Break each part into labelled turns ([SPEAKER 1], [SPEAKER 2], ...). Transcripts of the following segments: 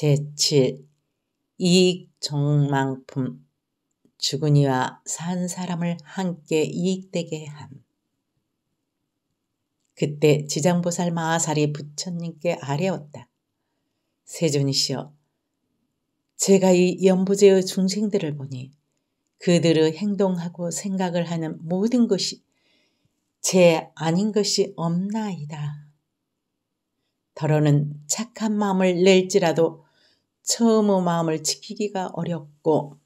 [SPEAKER 1] 제7 이익 정망품 주은 이와 산 사람을 함께 이익되게 함. 그때 지장보살 마하살이 부처님께 아뢰었다. 세존이시여 제가 이 연부제의 중생들을 보니 그들의 행동하고 생각을 하는 모든 것이 제 아닌 것이 없나이다. 더러는 착한 마음을 낼지라도 처음의 마음을 지키기가 어렵고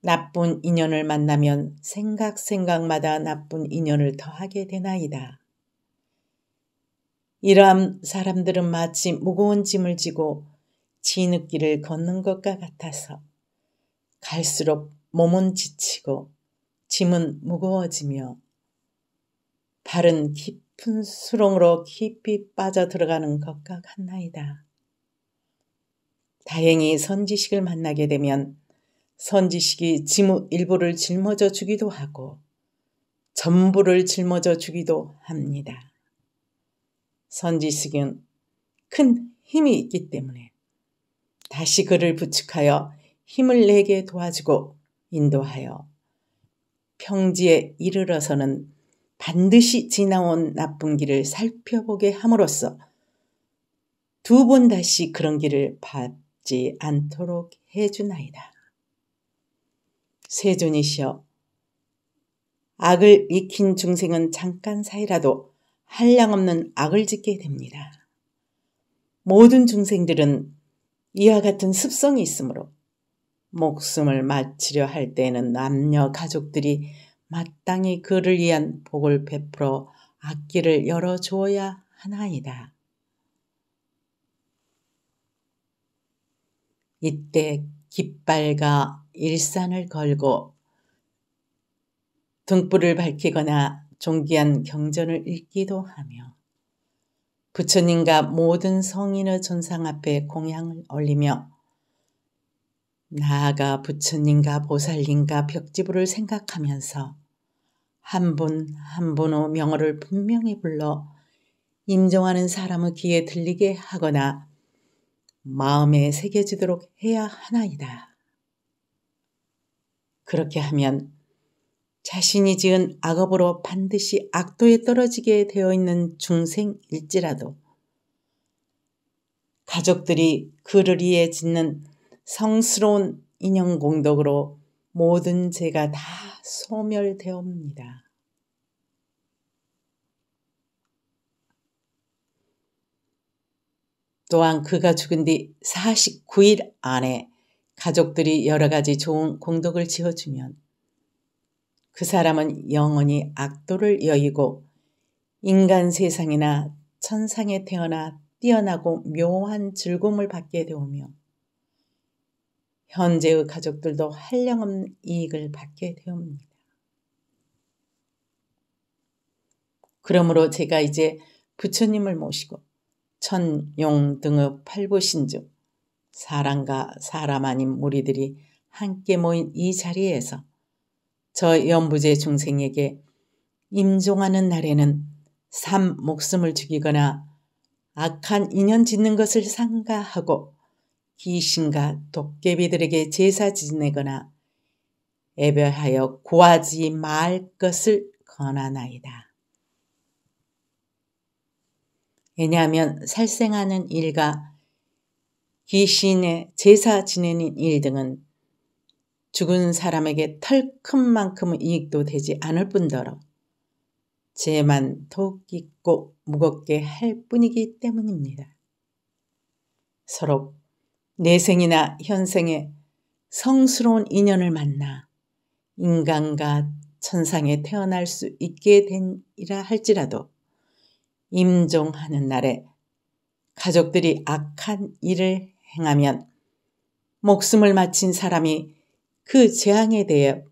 [SPEAKER 1] 나쁜 인연을 만나면 생각 생각마다 나쁜 인연을 더하게 되나이다. 이러한 사람들은 마치 무거운 짐을 지고 진흙길을 걷는 것과 같아서 갈수록 몸은 지치고 짐은 무거워지며 발은 깊은 수렁으로 깊이 빠져 들어가는 것과 같나이다. 다행히 선지식을 만나게 되면 선지식이 짐 일부를 짊어져 주기도 하고 전부를 짊어져 주기도 합니다. 선지식은 큰 힘이 있기 때문에 다시 그를 부축하여 힘을 내게 도와주고 인도하여 평지에 이르러서는 반드시 지나온 나쁜 길을 살펴보게 함으로써 두 번 다시 그런 길을 밟 죽지 않도록 해주나이다. 세존이시여 악을 익힌 중생은 잠깐 사이라도 한량없는 악을 짓게 됩니다. 모든 중생들은 이와 같은 습성이 있으므로 목숨을 마치려 할 때에는 남녀 가족들이 마땅히 그를 위한 복을 베풀어 악기를 열어주어야 하나이다. 이때 깃발과 일산을 걸고 등불을 밝히거나 종기한 경전을 읽기도 하며 부처님과 모든 성인의 존상 앞에 공양을 올리며 나아가 부처님과 보살님과 벽지부를 생각하면서 한 분 한 분의 명호를 분명히 불러 임종하는 사람의 귀에 들리게 하거나 마음에 새겨지도록 해야 하나이다. 그렇게 하면 자신이 지은 악업으로 반드시 악도에 떨어지게 되어 있는 중생일지라도 가족들이 그를 위해 짓는 성스러운 인형 공덕으로 모든 죄가 다 소멸되옵니다. 또한 그가 죽은 뒤 49일 안에 가족들이 여러 가지 좋은 공덕을 지어주면 그 사람은 영원히 악도를 여의고 인간 세상이나 천상에 태어나 뛰어나고 묘한 즐거움을 받게 되오며 현재의 가족들도 한량없는 이익을 받게 되옵니다. 그러므로 제가 이제 부처님을 모시고 천용 등읍 팔보신즉 사람과 사람 아닌 무리들이 함께 모인 이 자리에서 저 연부제 중생에게 임종하는 날에는 삼 목숨을 죽이거나 악한 인연 짓는 것을 상가하고 귀신과 도깨비들에게 제사 지내거나 애별하여 구하지 말 것을 권하나이다. 왜냐하면 살생하는 일과 귀신의 제사 지내는 일 등은 죽은 사람에게 털 큰만큼은 이익도 되지 않을 뿐더러 죄만 더욱 깊고 무겁게 할 뿐이기 때문입니다. 서로 내생이나 현생에 성스러운 인연을 만나 인간과 천상에 태어날 수 있게 된이라 할지라도 임종하는 날에 가족들이 악한 일을 행하면 목숨을 마친 사람이 그 재앙에 대해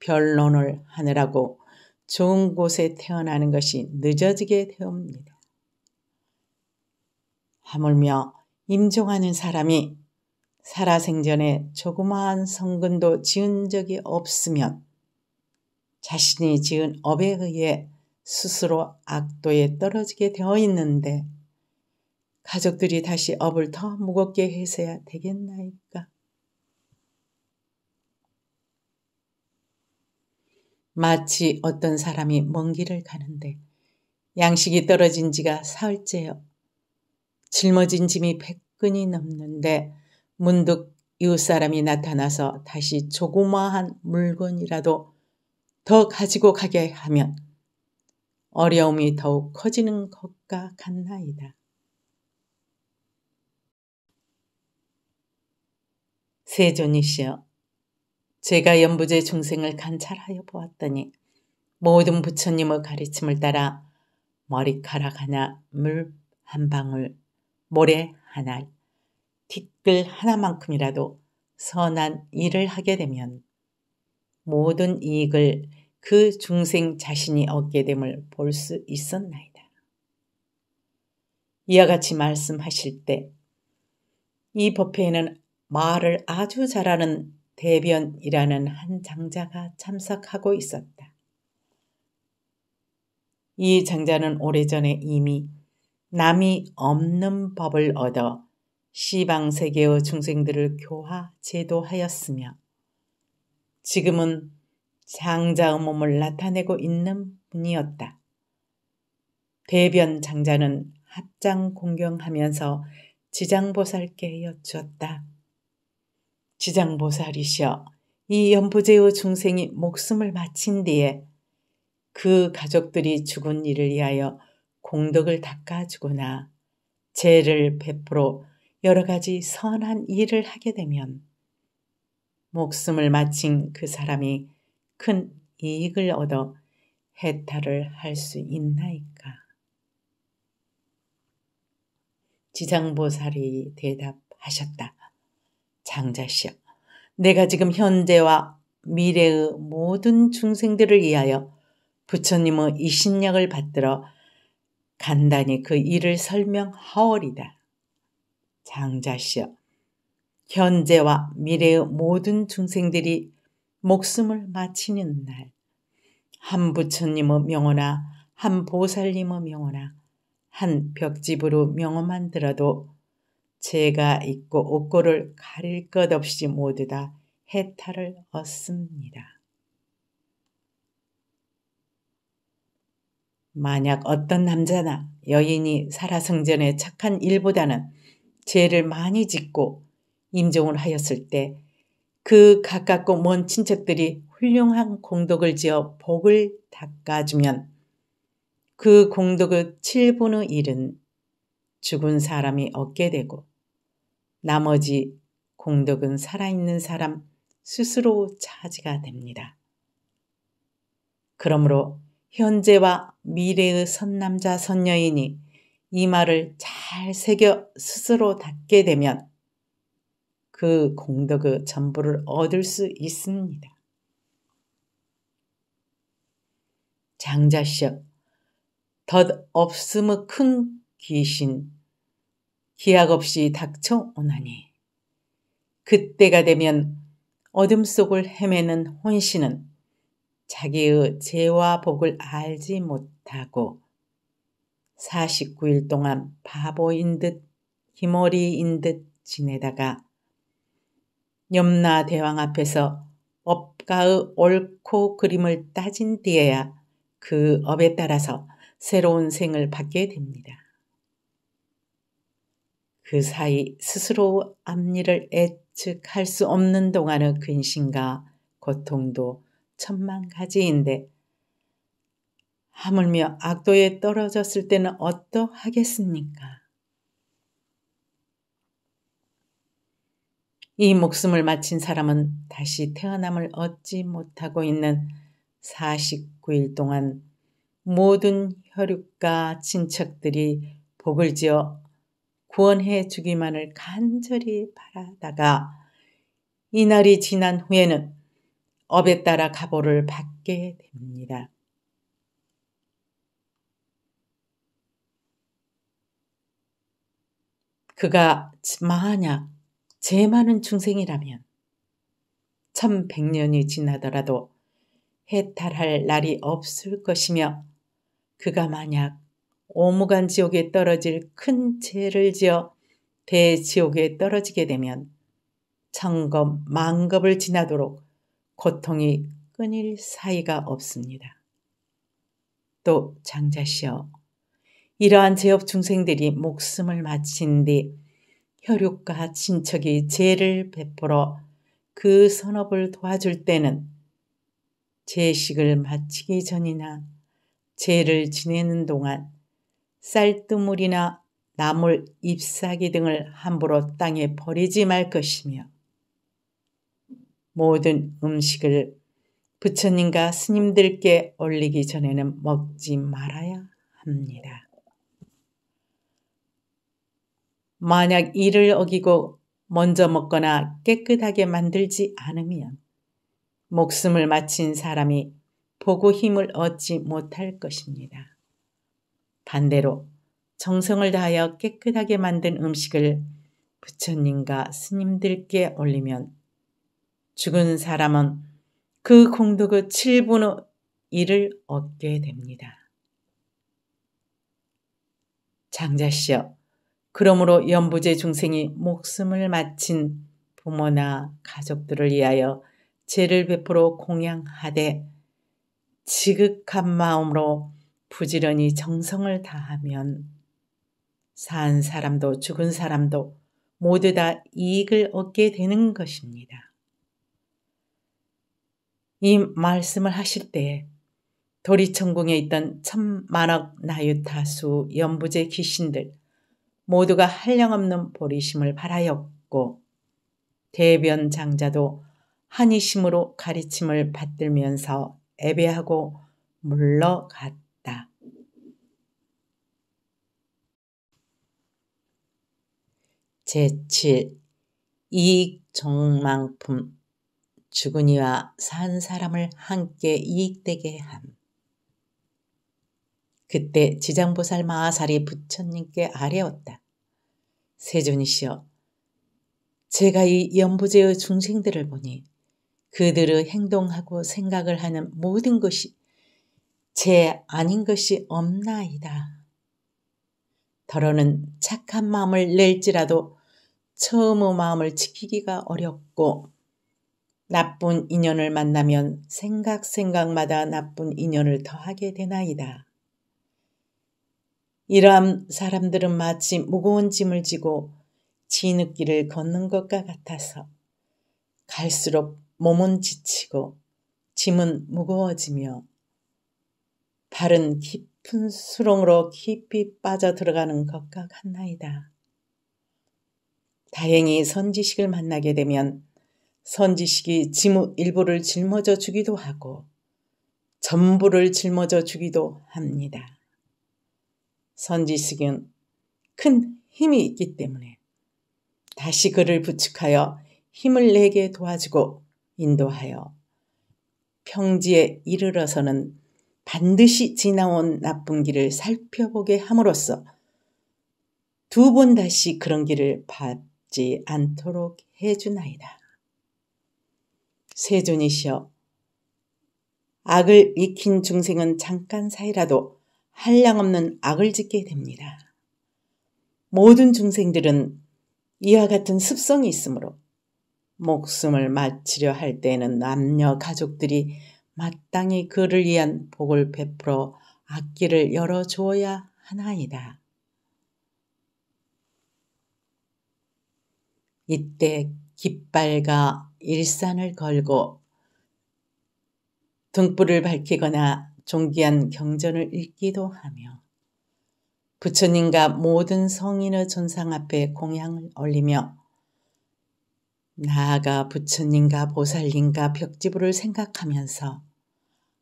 [SPEAKER 1] 변론을 하느라고 좋은 곳에 태어나는 것이 늦어지게 되옵니다. 하물며 임종하는 사람이 살아생전에 조그마한 성근도 지은 적이 없으면 자신이 지은 업에 의해 스스로 악도에 떨어지게 되어 있는데 가족들이 다시 업을 더 무겁게 해서야 되겠나이까? 마치 어떤 사람이 먼 길을 가는데 양식이 떨어진 지가 사흘째요. 짊어진 짐이 백근이 넘는데 문득 이웃사람이 나타나서 다시 조그마한 물건이라도 더 가지고 가게 하면 어려움이 더욱 커지는 것과 같나이다. 세존이시여, 제가 연부제 중생을 관찰하여 보았더니 모든 부처님의 가르침을 따라 머리카락 하나, 물 한 방울, 모래 하나, 티끌 하나만큼이라도 선한 일을 하게 되면 모든 이익을 그 중생 자신이 얻게 됨을 볼 수 있었나이다. 이와 같이 말씀하실 때 이 법회에는 말을 아주 잘하는 대변이라는 한 장자가 참석하고 있었다. 이 장자는 오래전에 이미 남이 없는 법을 얻어 시방 세계의 중생들을 교화 제도하였으며 지금은 장자의 몸을 나타내고 있는 분이었다. 대변 장자는 합장 공경하면서 지장보살께 여쭈었다. 지장보살이시여 이 연부제의 중생이 목숨을 마친 뒤에 그 가족들이 죽은 일을 위하여 공덕을 닦아주거나 죄를 베풀어 여러 가지 선한 일을 하게 되면 목숨을 마친 그 사람이 큰 이익을 얻어 해탈을 할 수 있나이까? 지장보살이 대답하셨다. 장자씨여, 내가 지금 현재와 미래의 모든 중생들을 위하여 부처님의 이신약을 받들어 간단히 그 일을 설명하오리다. 장자씨여, 현재와 미래의 모든 중생들이 목숨을 마치는 날. 한 부처님의 명호나 한 보살님의 명호나 한 벽집으로 명호만 들어도 제가 입고 옷고를 가릴 것 없이 모두 다 해탈을 얻습니다. 만약 어떤 남자나 여인이 살아성전에 착한 일보다는 죄를 많이 짓고 임종을 하였을 때그 가깝고 먼 친척들이 훌륭한 공덕을 지어 복을 닦아주면 그 공덕의 7분의 1은 죽은 사람이 얻게 되고 나머지 공덕은 살아있는 사람 스스로 차지가 됩니다. 그러므로 현재와 미래의 선남자 선녀이니이 말을 잘 새겨 스스로 닦게 되면 그 공덕의 전부를 얻을 수 있습니다. 장자시여 덧 없음의 큰 귀신 기약 없이 닥쳐오나니 그때가 되면 어둠 속을 헤매는 혼신은 자기의 죄와 복을 알지 못하고 49일 동안 바보인 듯 기머리인 듯 지내다가 염라 대왕 앞에서 업가의 옳고 그림을 따진 뒤에야 그 업에 따라서 새로운 생을 받게 됩니다. 그 사이 스스로 앞니를 예측할 수 없는 동안의 근심과 고통도 천만 가지인데 하물며 악도에 떨어졌을 때는 어떠하겠습니까? 이 목숨을 마친 사람은 다시 태어남을 얻지 못하고 있는 49일 동안 모든 혈육과 친척들이 복을 지어 구원해 주기만을 간절히 바라다가 이날이 지난 후에는 업에 따라 가보를 받게 됩니다. 그가 만약 제 많은 중생이라면 1100년이 지나더라도 해탈할 날이 없을 것이며 그가 만약 오무간 지옥에 떨어질 큰 죄를 지어 대지옥에 떨어지게 되면 천검 만겁을 지나도록 고통이 끊일 사이가 없습니다. 또 장자시여 이러한 제업 중생들이 목숨을 마친 뒤 혈육과 친척이 죄를 베풀어 그 선업을 도와줄 때는 제식을 마치기 전이나 죄를 지내는 동안 쌀뜨물이나 나물 잎사귀 등을 함부로 땅에 버리지 말 것이며 모든 음식을 부처님과 스님들께 올리기 전에는 먹지 말아야 합니다. 만약 이를 어기고 먼저 먹거나 깨끗하게 만들지 않으면 목숨을 마친 사람이 보고 힘을 얻지 못할 것입니다. 반대로 정성을 다하여 깨끗하게 만든 음식을 부처님과 스님들께 올리면 죽은 사람은 그 공덕의 7분의 1을 얻게 됩니다. 장자시여 그러므로 연부제 중생이 목숨을 마친 부모나 가족들을 위하여 죄를 베풀어 공양하되 지극한 마음으로 부지런히 정성을 다하면 산 사람도 죽은 사람도 모두 다 이익을 얻게 되는 것입니다. 이 말씀을 하실 때 도리천궁에 있던 천만억 나유타수 연부제 귀신들 모두가 한량없는 보리심을 바라였고 대변 장자도 한이심으로 가르침을 받들면서 애배하고 물러갔다. 제7 이익 정망품 죽은 이와 산 사람을 함께 이익되게 함 그때 지장보살 마하살이 부처님께 아뢰었다. 세존이시여, 제가 이 연부제의 중생들을 보니 그들의 행동하고 생각을 하는 모든 것이 제 아닌 것이 없나이다. 더러는 착한 마음을 낼지라도 처음의 마음을 지키기가 어렵고 나쁜 인연을 만나면 생각 생각마다 나쁜 인연을 더하게 되나이다. 이러한 사람들은 마치 무거운 짐을 지고 진흙길을 걷는 것과 같아서 갈수록 몸은 지치고 짐은 무거워지며 발은 깊은 수렁으로 깊이 빠져 들어가는 것과 같나이다. 다행히 선지식을 만나게 되면 선지식이 짐 일부를 짊어져 주기도 하고 전부를 짊어져 주기도 합니다. 선지식은 큰 힘이 있기 때문에 다시 그를 부축하여 힘을 내게 도와주고 인도하여 평지에 이르러서는 반드시 지나온 나쁜 길을 살펴보게 함으로써 두 번 다시 그런 길을 받지 않도록 해주나이다. 세존이시여 악을 익힌 중생은 잠깐 사이라도 한량없는 악을 짓게 됩니다. 모든 중생들은 이와 같은 습성이 있으므로 목숨을 마치려 할 때에는 남녀 가족들이 마땅히 그를 위한 복을 베풀어 악기를 열어주어야 하나이다. 이때 깃발과 일산을 걸고 등불을 밝히거나 존귀한 경전을 읽기도 하며 부처님과 모든 성인의 전상 앞에 공양을 올리며 나아가 부처님과 보살님과 벽지부를 생각하면서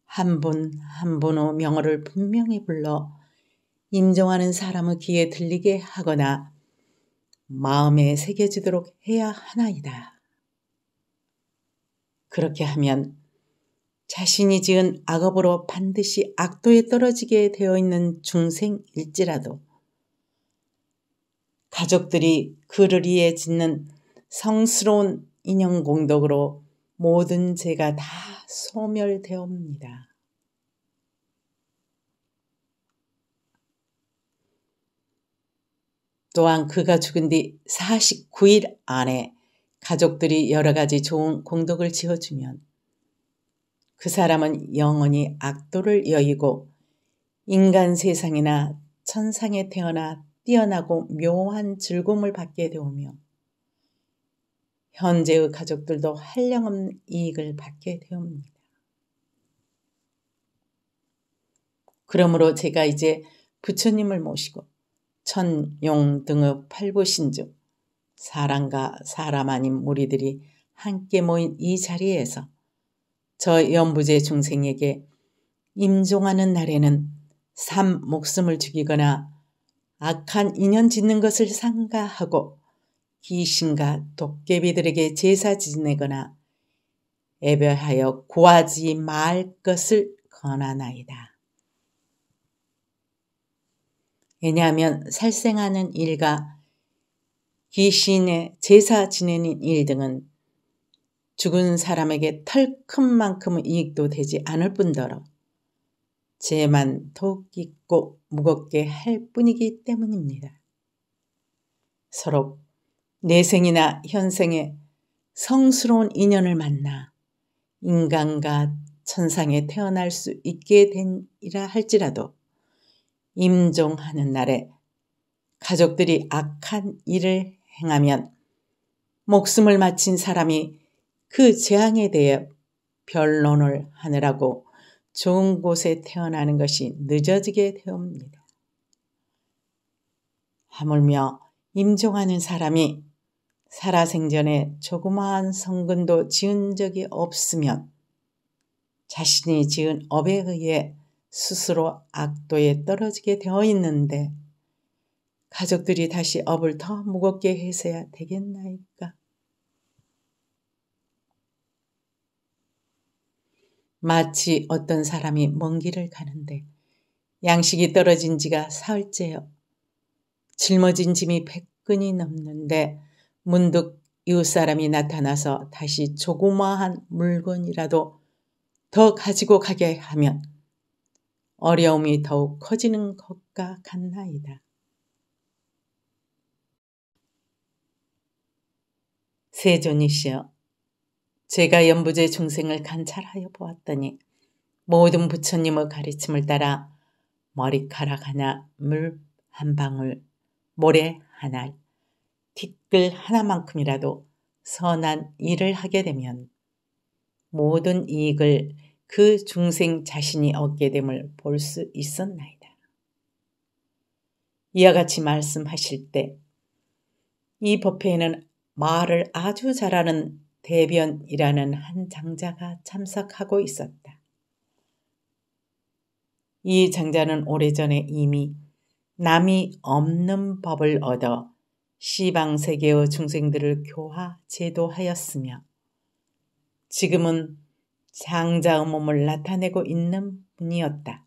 [SPEAKER 1] 한 분 한 분의 명호를 분명히 불러 인정하는 사람의 귀에 들리게 하거나 마음에 새겨지도록 해야 하나이다. 그렇게 하면 자신이 지은 악업으로 반드시 악도에 떨어지게 되어 있는 중생일지라도 가족들이 그를 위해 짓는 성스러운 인형 공덕으로 모든 죄가 다 소멸되옵니다. 또한 그가 죽은 뒤 49일 안에 가족들이 여러 가지 좋은 공덕을 지어주면 그 사람은 영원히 악도를 여의고 인간 세상이나 천상에 태어나 뛰어나고 묘한 즐거움을 받게 되오며 현재의 가족들도 한량없는 이익을 받게 되옵니다. 그러므로 제가 이제 부처님을 모시고 천용 등의 팔보신즉 사람과 사람 아닌 무리들이 함께 모인 이 자리에서 저 연부제 중생에게 임종하는 날에는 삶 목숨을 죽이거나 악한 인연 짓는 것을 상가하고 귀신과 도깨비들에게 제사 지내거나 애별하여 구하지 말 것을 권하나이다. 왜냐하면 살생하는 일과 귀신의 제사 지내는 일 등은 죽은 사람에게 털 큰만큼은 이익도 되지 않을 뿐더러 죄만 더욱 깊고 무겁게 할 뿐이기 때문입니다. 서로 내생이나 현생에 성스러운 인연을 만나 인간과 천상에 태어날 수 있게 된이라 할지라도 임종하는 날에 가족들이 악한 일을 행하면 목숨을 마친 사람이 그 재앙에 대해 변론을 하느라고 좋은 곳에 태어나는 것이 늦어지게 되옵니다. 하물며 임종하는 사람이 살아생전에 조그마한 성근도 지은 적이 없으면 자신이 지은 업에 의해 스스로 악도에 떨어지게 되어 있는데 가족들이 다시 업을 더 무겁게 해서야 되겠나이까? 마치 어떤 사람이 먼 길을 가는데 양식이 떨어진 지가 사흘째요. 짊어진 짐이 백근이 넘는데 문득 이웃사람이 나타나서 다시 조그마한 물건이라도 더 가지고 가게 하면 어려움이 더욱 커지는 것과 같나이다. 세존이시여 제가 연부제 중생을 관찰하여 보았더니 모든 부처님의 가르침을 따라 머리카락 하나, 물 한 방울, 모래 하나, 티끌 하나만큼이라도 선한 일을 하게 되면 모든 이익을 그 중생 자신이 얻게 됨을 볼 수 있었나이다. 이와 같이 말씀하실 때 이 법회에는 말을 아주 잘하는 대변이라는 한 장자가 참석하고 있었다. 이 장자는 오래전에 이미 남이 없는 법을 얻어 시방 세계의 중생들을 교화 제도하였으며 지금은 장자의 몸을 나타내고 있는 분이었다.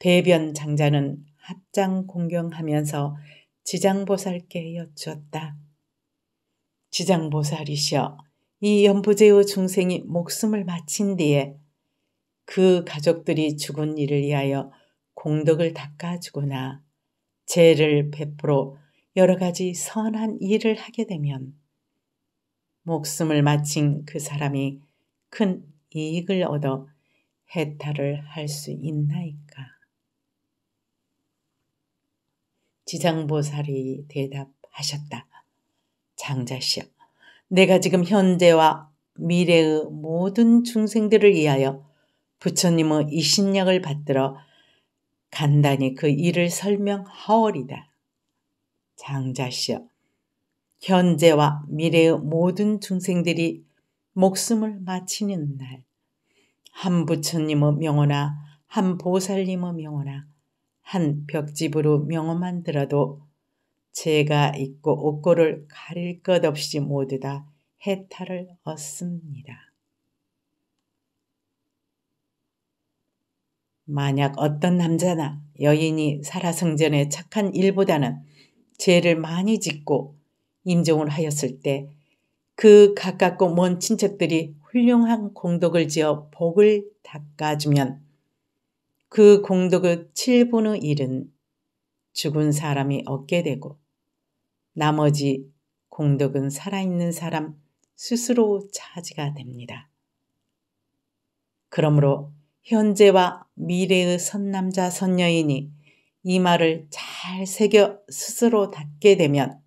[SPEAKER 1] 대변 장자는 합장 공경하면서 지장보살께 여쭈었다. 지장보살이시여 이 연부제후 중생이 목숨을 마친 뒤에 그 가족들이 죽은 일을 위하여 공덕을 닦아주거나 죄를 베풀어 여러 가지 선한 일을 하게 되면 목숨을 마친 그 사람이 큰 이익을 얻어 해탈을 할 수 있나이까. 지장보살이 대답하셨다. 장자시여, 내가 지금 현재와 미래의 모든 중생들을 위하여 부처님의 이 신약을 받들어 간단히 그 일을 설명하오리다. 장자시여, 현재와 미래의 모든 중생들이 목숨을 마치는 날, 한 부처님의 명호나 한 보살님의 명호나 한 벽집으로 명호만 들어도 죄가 있고 옷고를 가릴 것 없이 모두 다 해탈을 얻습니다. 만약 어떤 남자나 여인이 살아 성전에 착한 일보다는 죄를 많이 짓고 임종을 하였을 때 그 가깝고 먼 친척들이 훌륭한 공덕을 지어 복을 닦아주면 그 공덕의 7분의 1은 죽은 사람이 얻게 되고 나머지 공덕은 살아있는 사람 스스로 차지가 됩니다. 그러므로 현재와 미래의 선남자 선녀이니 이 말을 잘 새겨 스스로 닫게 되면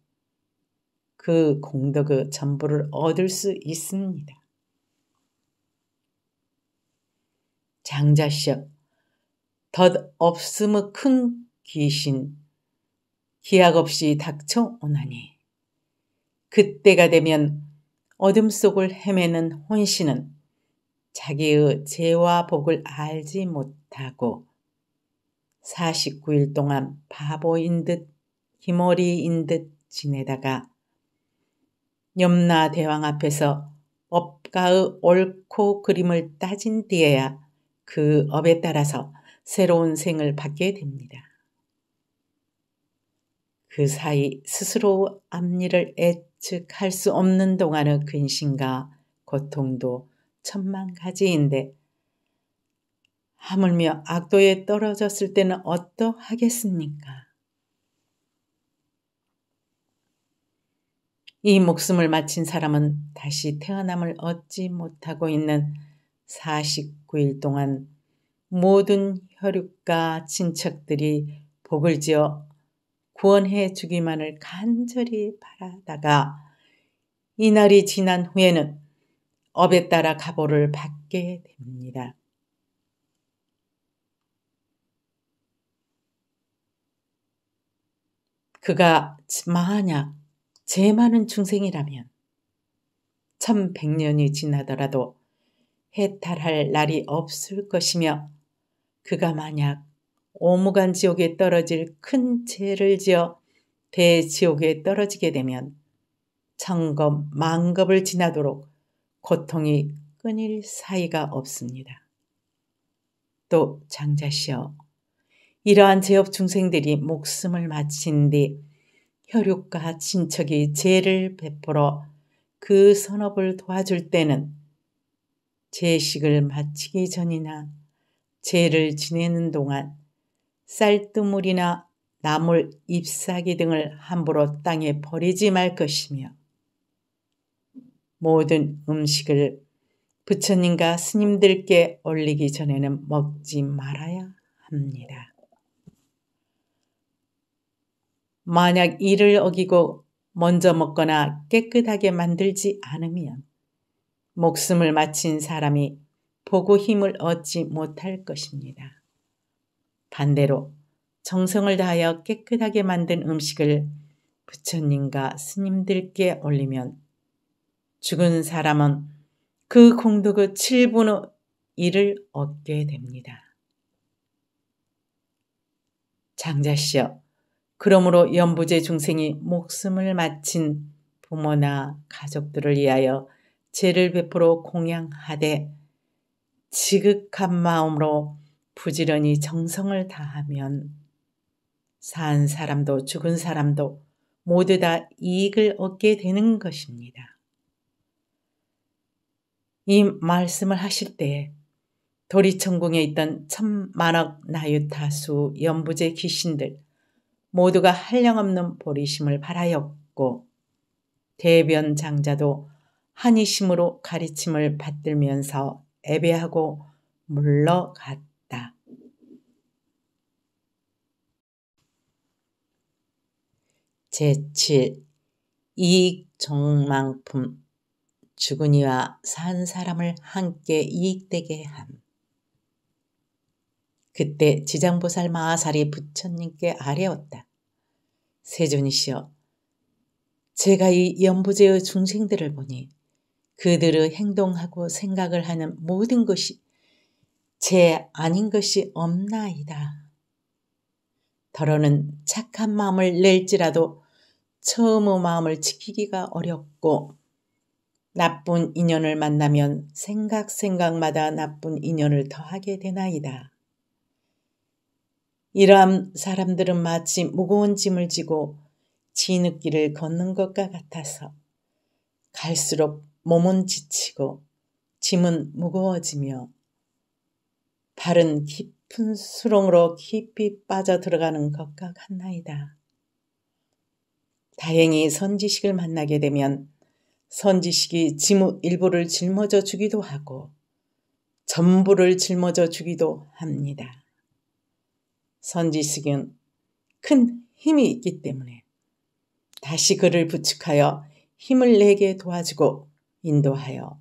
[SPEAKER 1] 그 공덕의 전부를 얻을 수 있습니다. 장자시여 덧없음의 큰 귀신 기약 없이 닥쳐오나니 그때가 되면 어둠 속을 헤매는 혼신은 자기의 죄와 복을 알지 못하고 49일 동안 바보인 듯 기머리인 듯 지내다가 염라 대왕 앞에서 업가의 옳고 그림을 따진 뒤에야 그 업에 따라서 새로운 생을 받게 됩니다. 그 사이 스스로 앞니를 예측할 수 없는 동안의 근심과 고통도 천만 가지인데 하물며 악도에 떨어졌을 때는 어떠하겠습니까? 이 목숨을 마친 사람은 다시 태어남을 얻지 못하고 있는 49일 동안 모든 혈육과 친척들이 복을 지어 구원해 주기만을 간절히 바라다가 이날이 지난 후에는 업에 따라 가보를 받게 됩니다. 그가 만약 제 많은 중생이라면 1100년이 지나더라도 해탈할 날이 없을 것이며 그가 만약 오무간 지옥에 떨어질 큰 죄를 지어 대지옥에 떨어지게 되면 천검 만겁을 지나도록 고통이 끊일 사이가 없습니다. 또 장자시여 이러한 제업 중생들이 목숨을 마친 뒤 혈육과 친척이 죄를 베풀어 그 선업을 도와줄 때는 죄식을 마치기 전이나 죄를 지내는 동안 쌀뜨물이나 나물 잎사귀 등을 함부로 땅에 버리지 말 것이며 모든 음식을 부처님과 스님들께 올리기 전에는 먹지 말아야 합니다. 만약 이를 어기고 먼저 먹거나 깨끗하게 만들지 않으면 목숨을 마친 사람이 보고 힘을 얻지 못할 것입니다. 반대로 정성을 다하여 깨끗하게 만든 음식을 부처님과 스님들께 올리면 죽은 사람은 그 공덕의 7분의 1을 얻게 됩니다. 장자시여, 그러므로 연부제 중생이 목숨을 마친 부모나 가족들을 위하여 죄를 베풀어 공양하되 지극한 마음으로 부지런히 정성을 다하면 산 사람도 죽은 사람도 모두 다 이익을 얻게 되는 것입니다. 이 말씀을 하실 때 도리천궁에 있던 천만억 나유타수 연부제 귀신들 모두가 한량없는 보리심을 바라였고 대변 장자도 한의심으로 가르침을 받들면서 애배하고 물러갔다. 제7 이익 정망품 주은 이와 산 사람을 함께 이익되게 함. 그때 지장보살 마하살이 부처님께 아뢰었다. 세존이시여 제가 이 연부제의 중생들을 보니 그들의 행동하고 생각을 하는 모든 것이 제 아닌 것이 없나이다. 더러는 착한 마음을 낼지라도 처음의 마음을 지키기가 어렵고 나쁜 인연을 만나면 생각 생각마다 나쁜 인연을 더하게 되나이다. 이러한 사람들은 마치 무거운 짐을 지고 진흙길을 걷는 것과 같아서 갈수록 몸은 지치고 짐은 무거워지며 발은 깊은 수렁으로 깊이 빠져 들어가는 것과 같나이다. 다행히 선지식을 만나게 되면 선지식이 지무 일부를 짊어져 주기도 하고 전부를 짊어져 주기도 합니다. 선지식은 큰 힘이 있기 때문에 다시 그를 부축하여 힘을 내게 도와주고 인도하여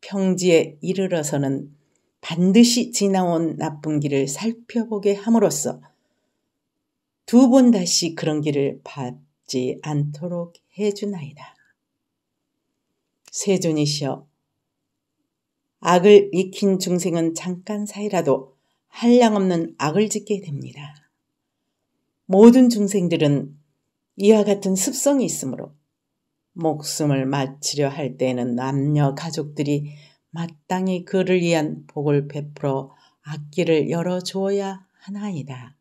[SPEAKER 1] 평지에 이르러서는 반드시 지나온 나쁜 길을 살펴보게 함으로써 두 번 다시 그런 길을 밟 없지 않도록 해주나이다. 세존이시여 악을 익힌 중생은 잠깐 사이라도 한량없는 악을 짓게 됩니다. 모든 중생들은 이와 같은 습성이 있으므로 목숨을 마치려 할 때에는 남녀 가족들이 마땅히 그를 위한 복을 베풀어 악기를 열어주어야 하나이다.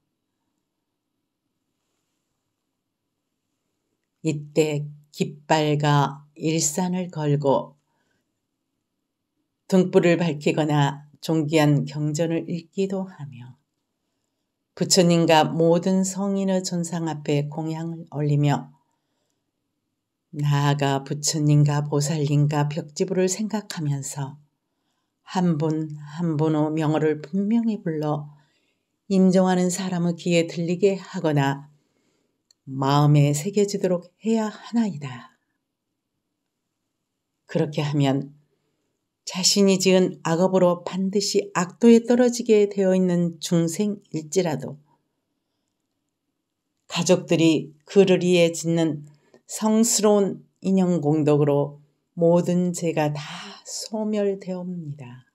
[SPEAKER 1] 이때 깃발과 일산을 걸고 등불을 밝히거나 종기한 경전을 읽기도 하며 부처님과 모든 성인의 존상 앞에 공양을 올리며 나아가 부처님과 보살님과 벽지부를 생각하면서 한 분 한 분의 명호를 분명히 불러 인정하는 사람의 귀에 들리게 하거나 마음에 새겨지도록 해야 하나이다. 그렇게 하면 자신이 지은 악업으로 반드시 악도에 떨어지게 되어 있는 중생일지라도 가족들이 그를 위해 짓는 성스러운 인형 공덕으로 모든 죄가 다 소멸되옵니다.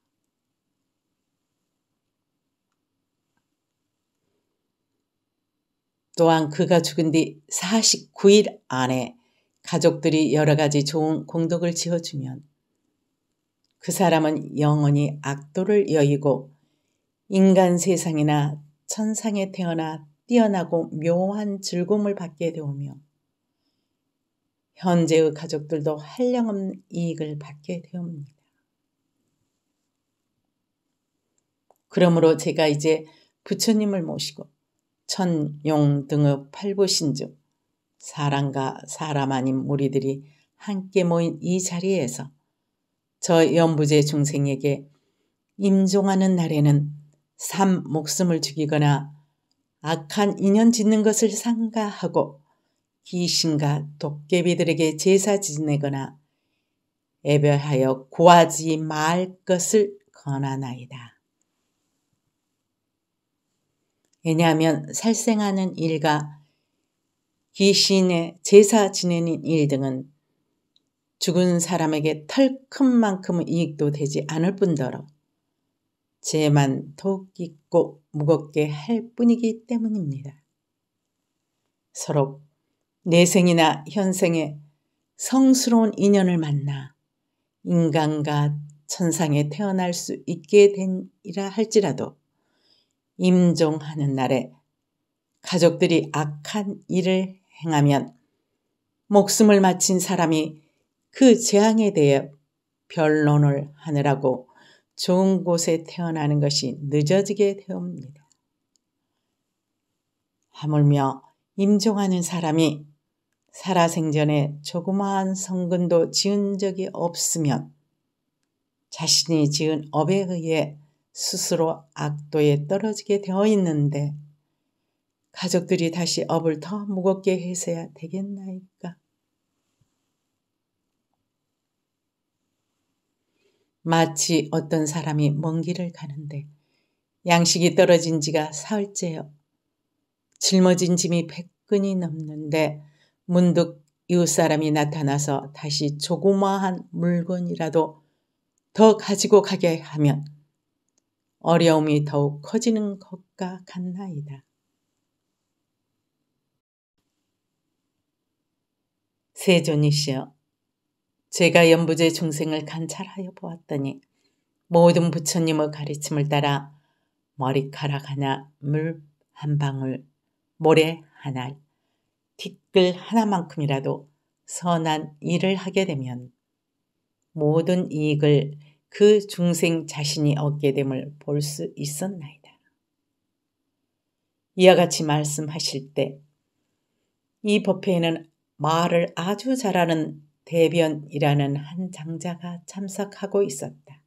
[SPEAKER 1] 또한 그가 죽은 뒤 49일 안에 가족들이 여러 가지 좋은 공덕을 지어주면 그 사람은 영원히 악도를 여의고 인간 세상이나 천상에 태어나 뛰어나고 묘한 즐거움을 받게 되오며 현재의 가족들도 한량없는 이익을 받게 되옵니다. 그러므로 제가 이제 부처님을 모시고 천용 등읍 팔보신즉 사람과 사람 아닌 무리들이 함께 모인 이 자리에서 저 연부제 중생에게 임종하는 날에는 삶 목숨을 죽이거나 악한 인연 짓는 것을 상가하고 귀신과 도깨비들에게 제사 지내거나 애별하여 구하지 말 것을 권하나이다. 왜냐하면 살생하는 일과 귀신의 제사 지내는 일 등은 죽은 사람에게 털큰만큼은 이익도 되지 않을 뿐더러 죄만 더욱 깊고 무겁게 할 뿐이기 때문입니다. 서로 내생이나 현생에 성스러운 인연을 만나 인간과 천상에 태어날 수 있게 된이라 할지라도 임종하는 날에 가족들이 악한 일을 행하면 목숨을 마친 사람이 그 재앙에 대해 변론을 하느라고 좋은 곳에 태어나는 것이 늦어지게 되옵니다. 하물며 임종하는 사람이 살아생전에 조그마한 성근도 지은 적이 없으면 자신이 지은 업에 의해 스스로 악도에 떨어지게 되어 있는데 가족들이 다시 업을 더 무겁게 해서야 되겠나이까. 마치 어떤 사람이 먼 길을 가는데 양식이 떨어진 지가 사흘째요. 짊어진 짐이 백근이 넘는데 문득 이웃사람이 나타나서 다시 조그마한 물건이라도 더 가지고 가게 하면 어려움이 더욱 커지는 것과 같나이다. 세존이시여, 제가 연부제 중생을 관찰하여 보았더니 모든 부처님의 가르침을 따라 머리카락 하나, 물 한 방울, 모래 하나, 티끌 하나만큼이라도 선한 일을 하게 되면 모든 이익을 그 중생 자신이 얻게 됨을 볼 수 있었나이다. 이와 같이 말씀하실 때 이 법회에는 말을 아주 잘하는 대변이라는 한 장자가 참석하고 있었다.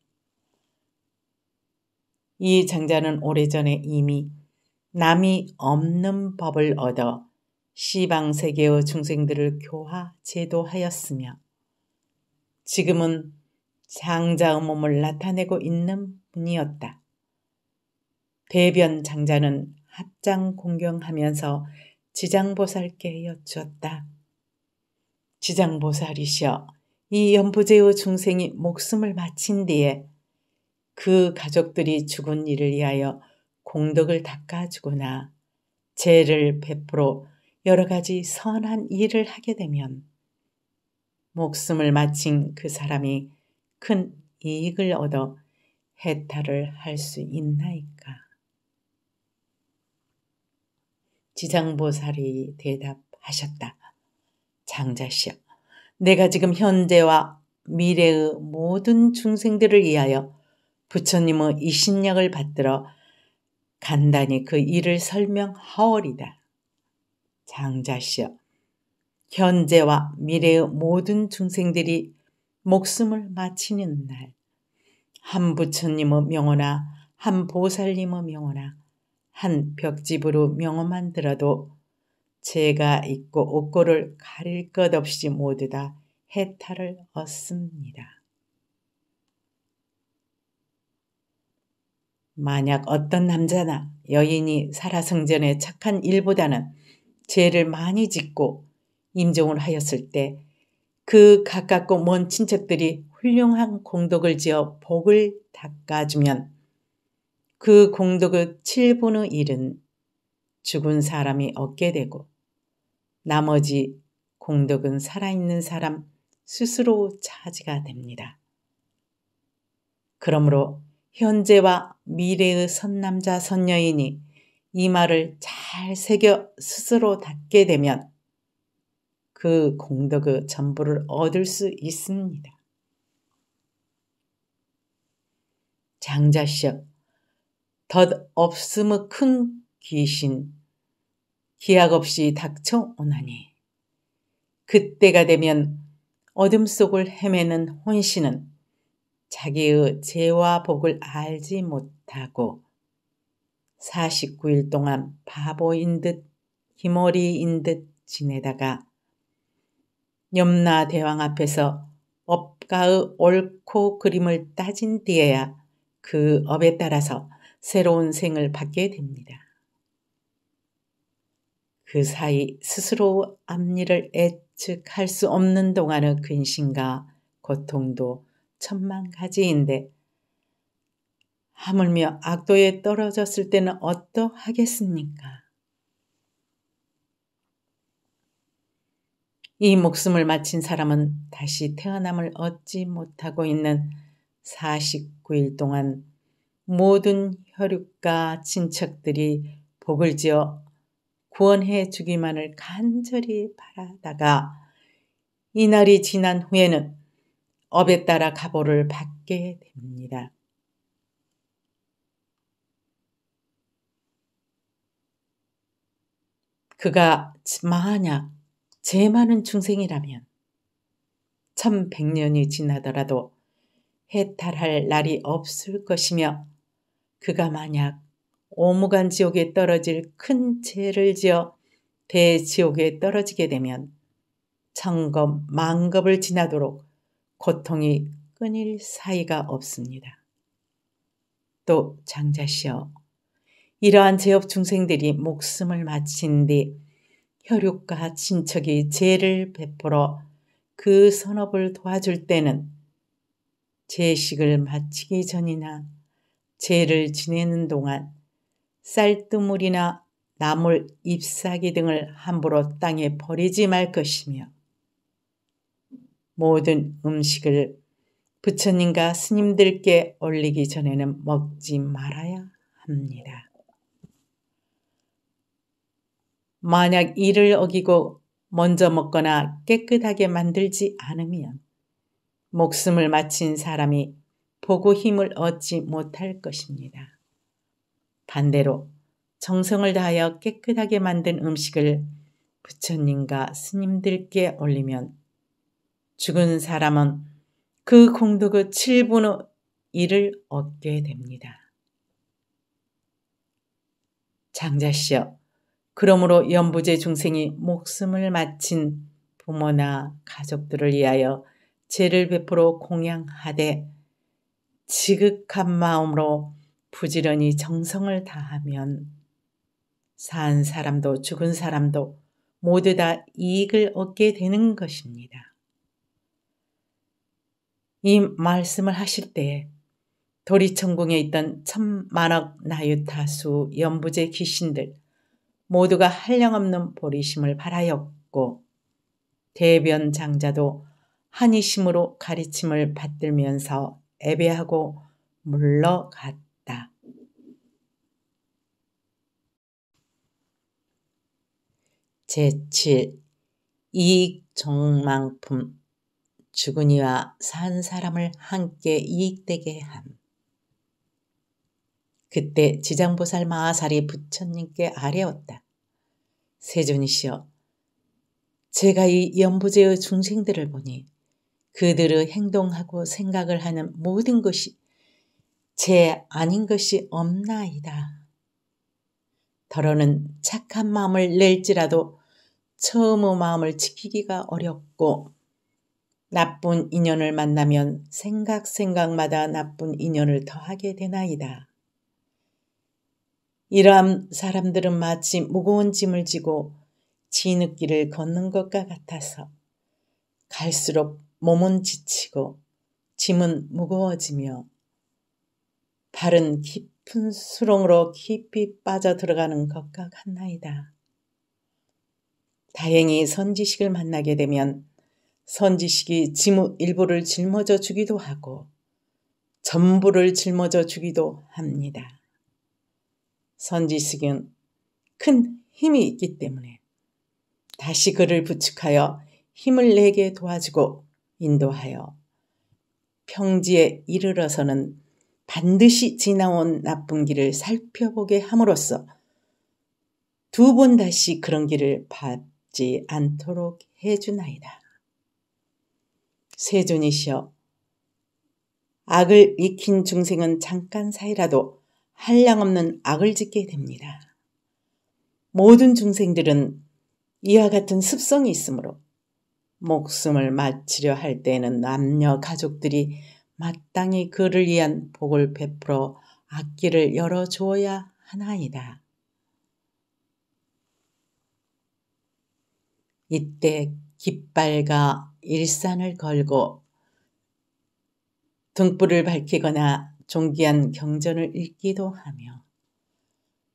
[SPEAKER 1] 이 장자는 오래전에 이미 남이 없는 법을 얻어 시방 세계의 중생들을 교화 제도하였으며 지금은 장자의 몸을 나타내고 있는 분이었다. 대변 장자는 합장 공경하면서 지장보살께 여쭈었다. 지장보살이시여 이 연부제의 중생이 목숨을 바친 뒤에 그 가족들이 죽은 이를 위하여 공덕을 닦아주거나 죄를 베풀어 여러 가지 선한 일을 하게 되면 목숨을 마친 그 사람이 큰 이익을 얻어 해탈을 할 수 있나이까? 지장보살이 대답하셨다. 장자씨여, 내가 지금 현재와 미래의 모든 중생들을 위하여 부처님의 이신약을 받들어 간단히 그 일을 설명하오리다. 장자씨여, 현재와 미래의 모든 중생들이 목숨을 마치는 날. 한 부처님의 명호나 한 보살님의 명호나 한 벽집으로 명호만 들어도 죄가 있고 옥고를 가릴 것 없이 모두 다 해탈을 얻습니다. 만약 어떤 남자나 여인이 살아성전에 착한 일보다는 죄를 많이 짓고 임종을 하였을 때그 가깝고 먼 친척들이 훌륭한 공덕을 지어 복을 닦아주면 그 공덕의 7분의 1은 죽은 사람이 얻게 되고 나머지 공덕은 살아있는 사람 스스로 차지가 됩니다. 그러므로 현재와 미래의 선남자 선녀이니이 말을 잘 새겨 스스로 닦게 되면 그 공덕의 전부를 얻을 수 있습니다. 장자시여 덧없음의 큰 귀신 기약 없이 닥쳐오나니 그때가 되면 어둠 속을 헤매는 혼신은 자기의 죄와 복을 알지 못하고 49일 동안 바보인 듯 기머리인 듯 지내다가 염라 대왕 앞에서 업가의 옳고 그림을 따진 뒤에야 그 업에 따라서 새로운 생을 받게 됩니다. 그 사이 스스로 앞니를 예측할 수 없는 동안의 근심과 고통도 천만 가지인데 하물며 악도에 떨어졌을 때는 어떠하겠습니까? 이 목숨을 마친 사람은 다시 태어남을 얻지 못하고 있는 49일 동안 모든 혈육과 친척들이 복을 지어 구원해 주기만을 간절히 바라다가 이날이 지난 후에는 업에 따라 가보를 받게 됩니다. 그가 만약 제 많은 중생이라면 1 1 0 0년이 지나더라도 해탈할 날이 없을 것이며 그가 만약 오무간 지옥에 떨어질 큰 죄를 지어 대지옥에 떨어지게 되면 천검 만겁을 지나도록 고통이 끊일 사이가 없습니다. 또 장자시여 이러한 제업 중생들이 목숨을 마친 뒤 혈육과 친척이 죄를 베풀어 그 선업을 도와줄 때는 제식을 마치기 전이나 죄를 지내는 동안 쌀뜨물이나 나물 잎사귀 등을 함부로 땅에 버리지 말 것이며 모든 음식을 부처님과 스님들께 올리기 전에는 먹지 말아야 합니다. 만약 이를 어기고 먼저 먹거나 깨끗하게 만들지 않으면 목숨을 마친 사람이 보고 힘을 얻지 못할 것입니다. 반대로 정성을 다하여 깨끗하게 만든 음식을 부처님과 스님들께 올리면 죽은 사람은 그 공덕의 7분의 1을 얻게 됩니다. 장자시여 그러므로 연부제 중생이 목숨을 마친 부모나 가족들을 위하여 죄를 베풀어 공양하되 지극한 마음으로 부지런히 정성을 다하면 산 사람도 죽은 사람도 모두 다 이익을 얻게 되는 것입니다. 이 말씀을 하실 때 도리천궁에 있던 천만억 나유타수 연부제 귀신들 모두가 한량없는 보리심을 바라였고 대변 장자도 한이심으로 가르침을 받들면서 애배하고 물러갔다. 제7 이익 정망품 죽은 이와 산 사람을 함께 이익되게 함. 그때 지장보살 마하살이 부처님께 아뢰었다. 세존이시여, 제가 이 연부제의 중생들을 보니 그들의 행동하고 생각을 하는 모든 것이 제 아닌 것이 없나이다. 더러는 착한 마음을 낼지라도 처음의 마음을 지키기가 어렵고 나쁜 인연을 만나면 생각 생각마다 나쁜 인연을 더하게 되나이다. 이러한 사람들은 마치 무거운 짐을 지고 진흙길을 걷는 것과 같아서 갈수록 몸은 지치고 짐은 무거워지며 발은 깊은 수렁으로 깊이 빠져 들어가는 것과 같나이다. 다행히 선지식을 만나게 되면 선지식이 짐의 일부를 짊어져 주기도 하고 전부를 짊어져 주기도 합니다. 선지식은 큰 힘이 있기 때문에 다시 그를 부축하여 힘을 내게 도와주고 인도하여 평지에 이르러서는 반드시 지나온 나쁜 길을 살펴보게 함으로써 두 번 다시 그런 길을 밟지 않도록 해주나이다. 세존이시여 악을 익힌 중생은 잠깐 사이라도 한량없는 악을 짓게 됩니다. 모든 중생들은 이와 같은 습성이 있으므로 목숨을 마치려 할 때에는 남녀 가족들이 마땅히 그를 위한 복을 베풀어 악기를 열어주어야 하나이다. 이때 깃발과 일산을 걸고 등불을 밝히거나 존귀한 경전을 읽기도 하며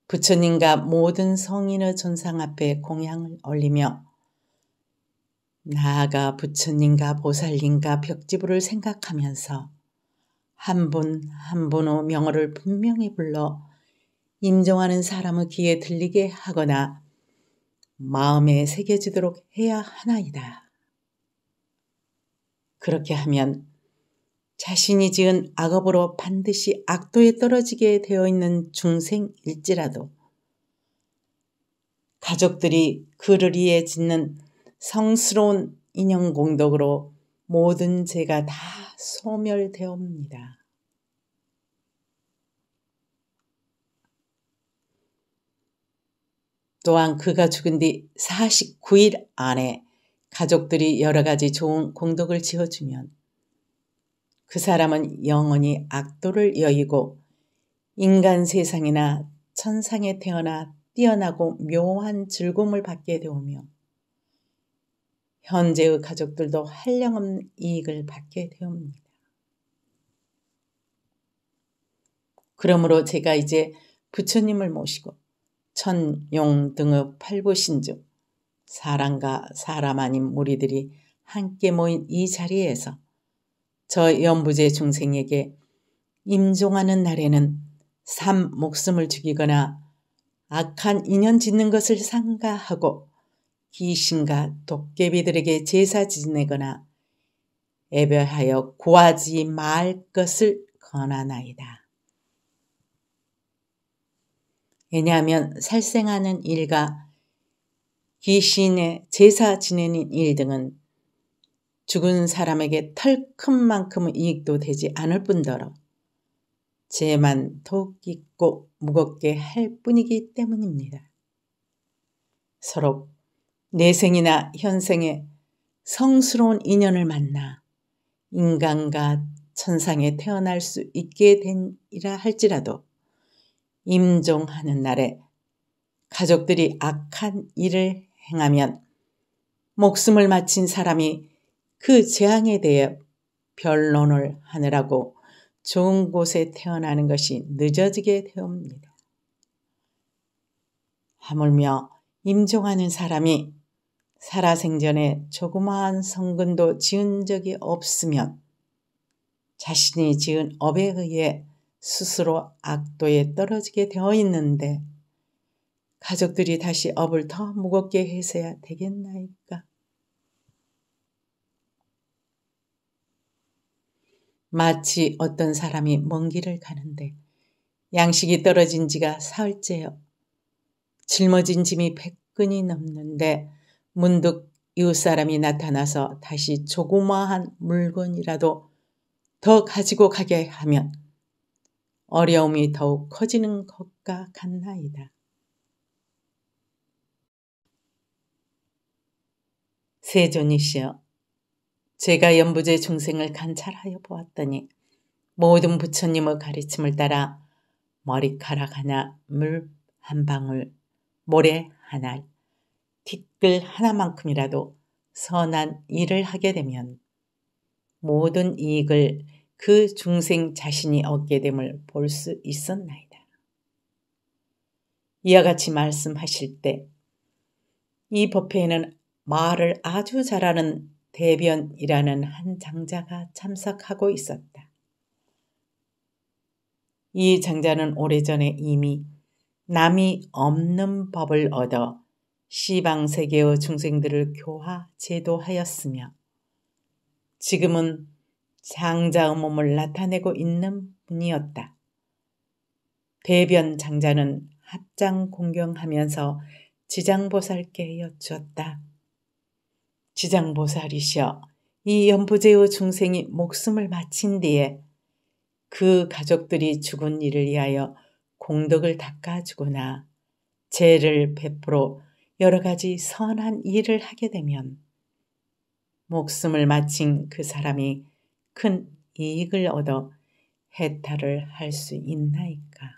[SPEAKER 1] 부처님과 모든 성인의 전상 앞에 공양을 올리며 나아가 부처님과 보살님과 벽지부를 생각하면서 한 분 한 분의 명호를 분명히 불러 인정하는 사람의 귀에 들리게 하거나 마음에 새겨지도록 해야 하나이다. 그렇게 하면 자신이 지은 악업으로 반드시 악도에 떨어지게 되어 있는 중생일지라도 가족들이 그를 위해 짓는 성스러운 인형 공덕으로 모든 죄가 다 소멸되옵니다. 또한 그가 죽은 뒤 49일 안에 가족들이 여러 가지 좋은 공덕을 지어주면 그 사람은 영원히 악도를 여의고 인간 세상이나 천상에 태어나 뛰어나고 묘한 즐거움을 받게 되오며 현재의 가족들도 한량없는 이익을 받게 되옵니다. 그러므로 제가 이제 부처님을 모시고 천용 등의 팔보신 중 사람과 사람 아닌 무리들이 함께 모인 이 자리에서 저 연부제 중생에게 임종하는 날에는 삶 목숨을 죽이거나 악한 인연 짓는 것을 상가하고 귀신과 도깨비들에게 제사 지내거나 애별하여 구하지 말 것을 권하나이다. 왜냐하면 살생하는 일과 귀신의 제사 지내는 일 등은 죽은 사람에게 털 큰만큼은 이익도 되지 않을 뿐더러 죄만 더욱 깊고 무겁게 할 뿐이기 때문입니다. 서로 내생이나 현생에 성스러운 인연을 만나 인간과 천상에 태어날 수 있게 된이라 할지라도 임종하는 날에 가족들이 악한 일을 행하면 목숨을 마친 사람이 그 재앙에 대해 변론을 하느라고 좋은 곳에 태어나는 것이 늦어지게 되옵니다. 하물며 임종하는 사람이 살아생전에 조그마한 성근도 지은 적이 없으면 자신이 지은 업에 의해 스스로 악도에 떨어지게 되어 있는데 가족들이 다시 업을 더 무겁게 해서야 되겠나이까? 마치 어떤 사람이 먼 길을 가는데 양식이 떨어진 지가 사흘째요. 짊어진 짐이 백근이 넘는데 문득 이웃사람이 나타나서 다시 조그마한 물건이라도 더 가지고 가게 하면 어려움이 더욱 커지는 것과 같나이다. 세존이시여 제가 연부제 중생을 관찰하여 보았더니 모든 부처님의 가르침을 따라 머리카락 하나, 물 한 방울, 모래 하나, 티끌 하나만큼이라도 선한 일을 하게 되면 모든 이익을 그 중생 자신이 얻게 됨을 볼 수 있었나이다. 이와 같이 말씀하실 때 이 법회에는 말을 아주 잘하는 대변이라는 한 장자가 참석하고 있었다. 이 장자는 오래전에 이미 남이 없는 법을 얻어 시방 세계의 중생들을 교화 제도하였으며 지금은 장자의 몸을 나타내고 있는 분이었다. 대변 장자는 합장 공경하면서 지장보살께 여쭈었다. 지장보살이시여 이 연부제의 중생이 목숨을 마친 뒤에 그 가족들이 죽은 일을 위하여 공덕을 닦아주거나 죄를 베풀어 여러 가지 선한 일을 하게 되면 목숨을 마친 그 사람이 큰 이익을 얻어 해탈을 할 수 있나이까.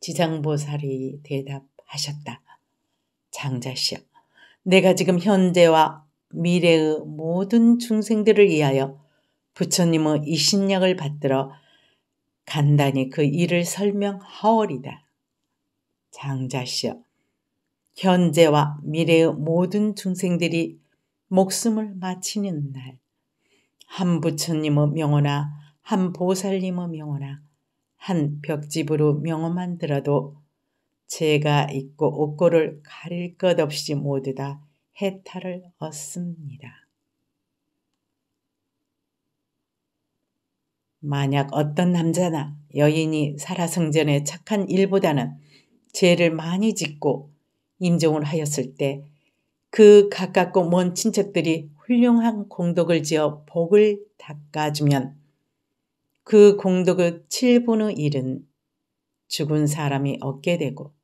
[SPEAKER 1] 지장보살이 대답하셨다. 장자시여, 내가 지금 현재와 미래의 모든 중생들을 위하여 부처님의 이 신약을 받들어 간단히 그 일을 설명하오리다. 장자시여, 현재와 미래의 모든 중생들이 목숨을 마치는 날, 한 부처님의 명호나 한 보살님의 명호나 한 벽집으로 명호만 들어도 제가 있고 옷고를 가릴 것 없이 모두 다 해탈을 얻습니다. 만약 어떤 남자나 여인이 사라성전의 착한 일보다는 죄를 많이 짓고 임종을 하였을 때 그 가깝고 먼 친척들이 훌륭한 공덕을 지어 복을 닦아주면 그 공덕의 7분의 1은 죽은 사람이 얻게 되고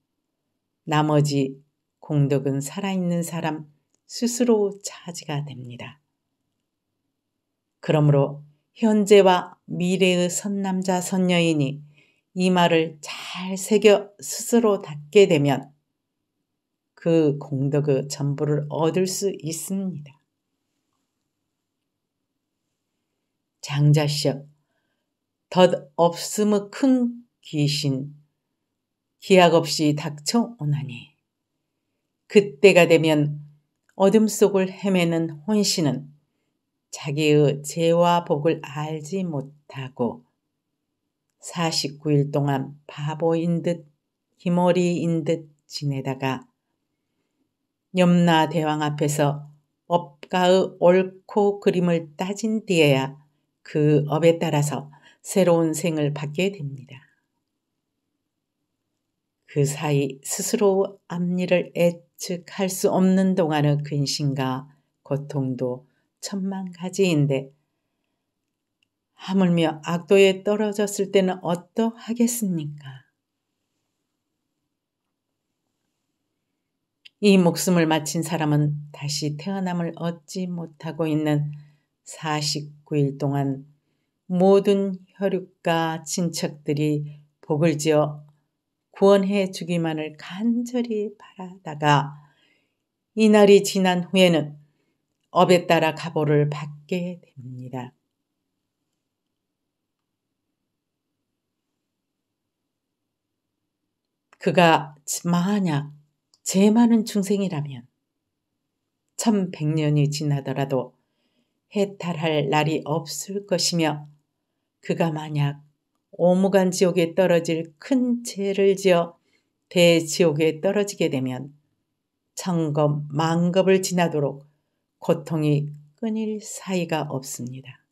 [SPEAKER 1] 나머지 공덕은 살아있는 사람 스스로 차지가 됩니다. 그러므로 현재와 미래의 선남자 선녀인이 이 말을 잘 새겨 스스로 닫게 되면 그 공덕의 전부를 얻을 수 있습니다. 장자시여 덧없음의 큰 귀신 기약 없이 닥쳐오나니 그때가 되면 어둠 속을 헤매는 혼신은 자기의 죄와 복을 알지 못하고 49일 동안 바보인 듯 기머리인 듯 지내다가 염라 대왕 앞에서 업가의 옳고 그림을 따진 뒤에야 그 업에 따라서 새로운 생을 받게 됩니다. 그 사이 스스로 앞니를 예측할 수 없는 동안의 근심과 고통도 천만 가지인데 하물며 악도에 떨어졌을 때는 어떠하겠습니까? 이 목숨을 마친 사람은 다시 태어남을 얻지 못하고 있는 49일 동안 모든 혈육과 친척들이 복을 지어 구원해 주기만을 간절히 바라다가 이날이 지난 후에는 업에 따라 가보를 받게 됩니다. 그가 만약 제 많은 중생이라면 1 1 0 0년이 지나더라도 해탈할 날이 없을 것이며 그가 만약 오무간 지옥에 떨어질 큰 죄를 지어 대지옥에 떨어지게 되면 천겁 만겁을 지나도록 고통이 끊일 사이가 없습니다.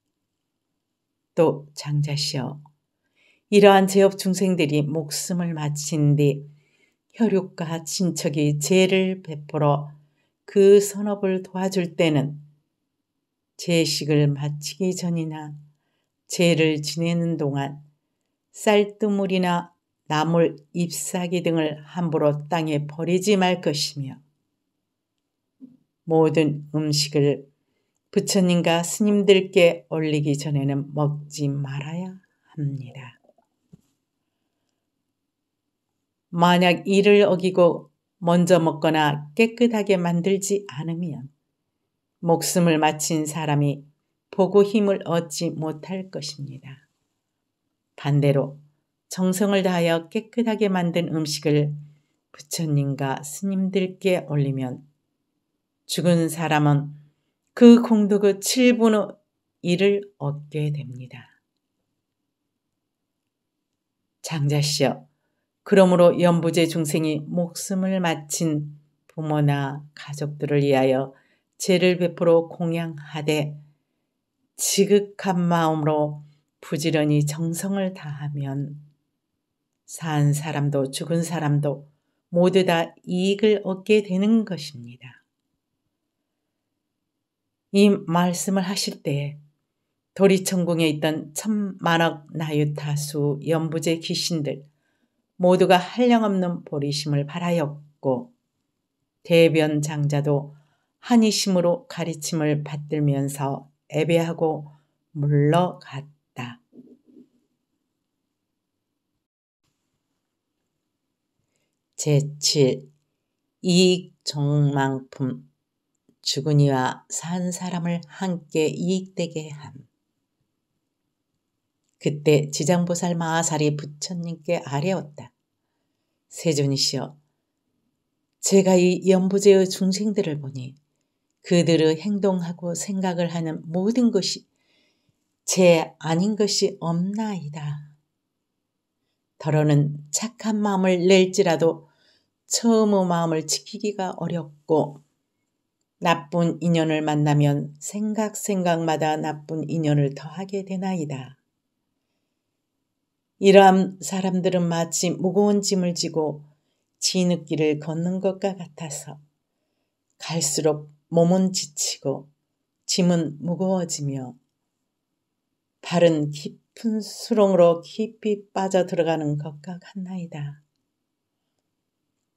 [SPEAKER 1] 또 장자시여 이러한 제업 중생들이 목숨을 마친 뒤 혈육과 친척이 죄를 베풀어 그 선업을 도와줄 때는 제식을 마치기 전이나 죄를 지내는 동안 쌀뜨물이나 나물 잎사귀 등을 함부로 땅에 버리지 말 것이며 모든 음식을 부처님과 스님들께 올리기 전에는 먹지 말아야 합니다. 만약 이를 어기고 먼저 먹거나 깨끗하게 만들지 않으면 목숨을 마친 사람이 보고 힘을 얻지 못할 것입니다. 반대로 정성을 다하여 깨끗하게 만든 음식을 부처님과 스님들께 올리면 죽은 사람은 그 공덕의 7분의 1을 얻게 됩니다. 장자시여, 그러므로 연부제 중생이 목숨을 마친 부모나 가족들을 위하여 죄를 베풀어 공양하되 지극한 마음으로 부지런히 정성을 다하면 산 사람도 죽은 사람도 모두 다 이익을 얻게 되는 것입니다. 이 말씀을 하실 때 도리천궁에 있던 천만억 나유타수 연부제 귀신들 모두가 한량없는 보리심을 바라였고 대변 장자도 한의심으로 가르침을 받들면서 애배하고 물러갔다. 제7 이익 정망품 죽은 이와 산 사람을 함께 이익되게 함. 그때 지장보살 마하살이 부처님께 아뢰었다. 세존이시여 제가 이 연부제의 중생들을 보니 그들의 행동하고 생각을 하는 모든 것이 제 아닌 것이 없나이다. 더러는 착한 마음을 낼지라도 처음의 마음을 지키기가 어렵고 나쁜 인연을 만나면 생각 생각마다 나쁜 인연을 더하게 되나이다. 이러한 사람들은 마치 무거운 짐을 지고 진흙길을 걷는 것과 같아서 갈수록 몸은 지치고 짐은 무거워지며 발은 깊은 수렁으로 깊이 빠져 들어가는 것과 같나이다.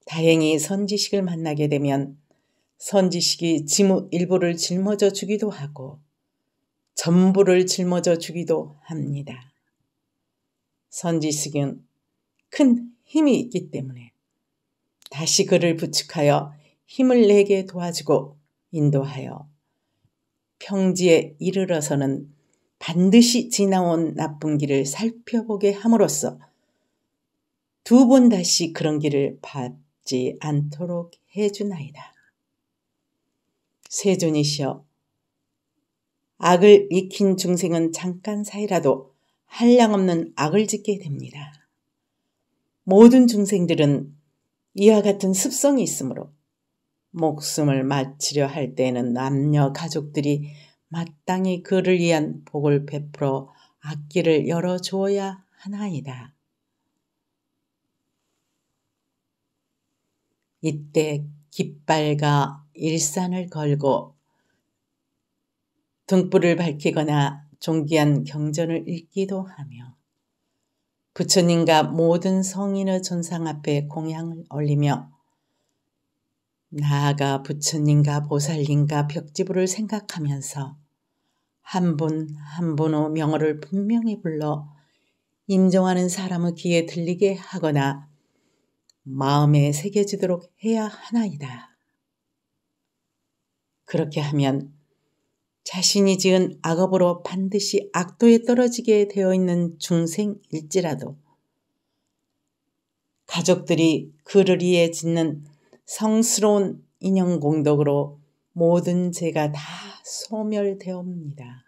[SPEAKER 1] 다행히 선지식을 만나게 되면 선지식이 지무 일부를 짊어져 주기도 하고 전부를 짊어져 주기도 합니다. 선지식은 큰 힘이 있기 때문에 다시 그를 부축하여 힘을 내게 도와주고 인도하여 평지에 이르러서는 반드시 지나온 나쁜 길을 살펴보게 함으로써 두 번 다시 그런 길을 밟 죽지 않도록 해주나이다. 세존이시여 악을 익힌 중생은 잠깐 사이라도 한량없는 악을 짓게 됩니다. 모든 중생들은 이와 같은 습성이 있으므로 목숨을 마치려 할 때에는 남녀 가족들이 마땅히 그를 위한 복을 베풀어 악기를 열어 주어야 하나이다. 이때 깃발과 일산을 걸고 등불을 밝히거나 종기한 경전을 읽기도 하며 부처님과 모든 성인의 존상 앞에 공양을 올리며 나아가 부처님과 보살님과 벽지부를 생각하면서 한 분 한 분의 명호를 분명히 불러 인정하는 사람의 귀에 들리게 하거나 마음에 새겨지도록 해야 하나이다. 그렇게 하면 자신이 지은 악업으로 반드시 악도에 떨어지게 되어 있는 중생일지라도 가족들이 그를 위해 짓는 성스러운 인형 공덕으로 모든 죄가 다 소멸되옵니다.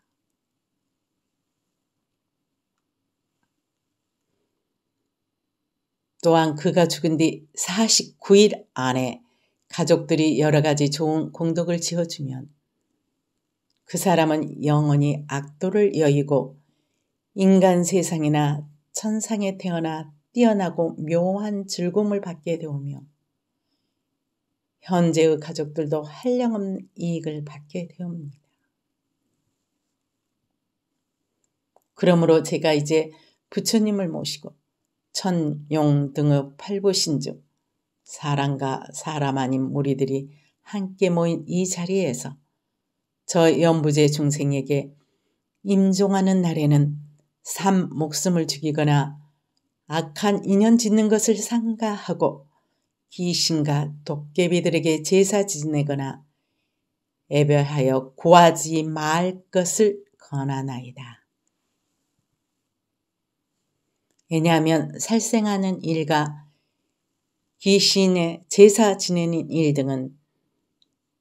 [SPEAKER 1] 또한 그가 죽은 뒤 49일 안에 가족들이 여러 가지 좋은 공덕을 지어주면 그 사람은 영원히 악도를 여의고 인간 세상이나 천상에 태어나 뛰어나고 묘한 즐거움을 받게 되오며 현재의 가족들도 한량없는 이익을 받게 되옵니다. 그러므로 제가 이제 부처님을 모시고 천용 등의 팔보신즉 사람과 사람 아닌 우리들이 함께 모인 이 자리에서 저 연부제 중생에게 임종하는 날에는 삼 목숨을 죽이거나 악한 인연 짓는 것을 상가하고 귀신과 도깨비들에게 제사 지내거나 애별하여 구하지 말 것을 권하나이다. 왜냐하면 살생하는 일과 귀신의 제사 지내는 일 등은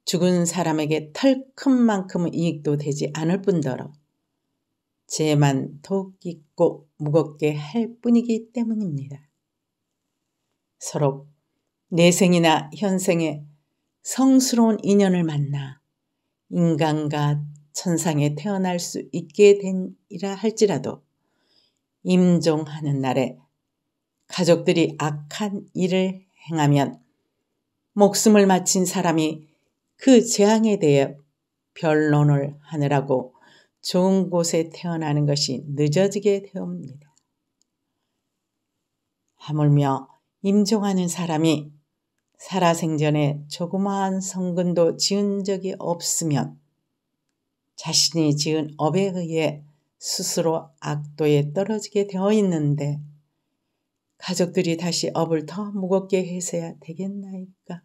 [SPEAKER 1] 죽은 사람에게 털큰만큼은 이익도 되지 않을 뿐더러 죄만 더욱 깊고 무겁게 할 뿐이기 때문입니다. 서로 내생이나 현생에 성스러운 인연을 만나 인간과 천상에 태어날 수 있게 된이라 할지라도 임종하는 날에 가족들이 악한 일을 행하면 목숨을 마친 사람이 그 재앙에 대해 변론을 하느라고 좋은 곳에 태어나는 것이 늦어지게 되옵니다. 하물며 임종하는 사람이 살아생전에 조그마한 성근도 지은 적이 없으면 자신이 지은 업에 의해 스스로 악도에 떨어지게 되어 있는데 가족들이 다시 업을 더 무겁게 해서야 되겠나이까.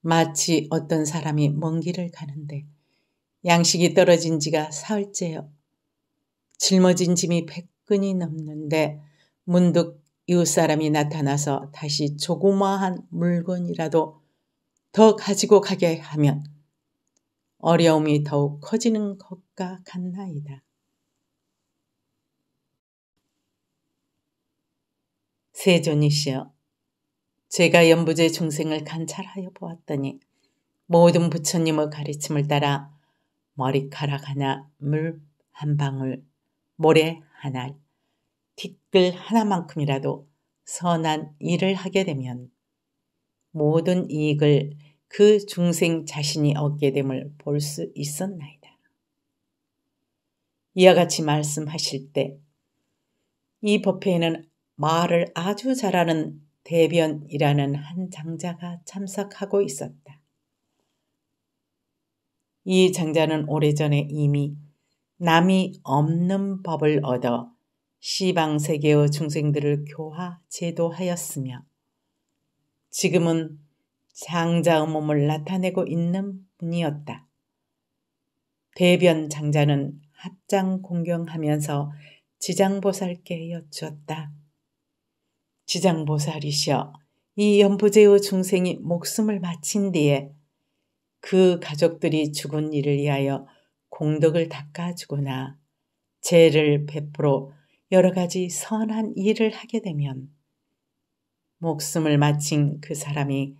[SPEAKER 1] 마치 어떤 사람이 먼 길을 가는데 양식이 떨어진 지가 사흘째요. 짊어진 짐이 백근이 넘는데 문득 이웃사람이 나타나서 다시 조그마한 물건이라도 더 가지고 가게 하면 어려움이 더욱 커지는 것과 같나이다. 세존이시여, 제가 연부제 중생을 관찰하여 보았더니 모든 부처님의 가르침을 따라 머리카락 하나, 물 한 방울, 모래 하나, 티끌 하나만큼이라도 선한 일을 하게 되면 모든 이익을 그 중생 자신이 얻게 됨을 볼 수 있었나이다. 이와 같이 말씀하실 때 이 법회에는 말을 아주 잘하는 대변이라는 한 장자가 참석하고 있었다. 이 장자는 오래전에 이미 남이 없는 법을 얻어 시방 세계의 중생들을 교화 제도하였으며 지금은 상자의 몸을 나타내고 있는 분이었다. 대변 장자는 합장 공경하면서 지장보살께 여쭈었다. 지장보살이시여 이 연부제의 중생이 목숨을 바친 뒤에 그 가족들이 죽은 이를 위하여 공덕을 닦아주거나 죄를 베풀어 여러 가지 선한 일을 하게 되면 목숨을 마친 그 사람이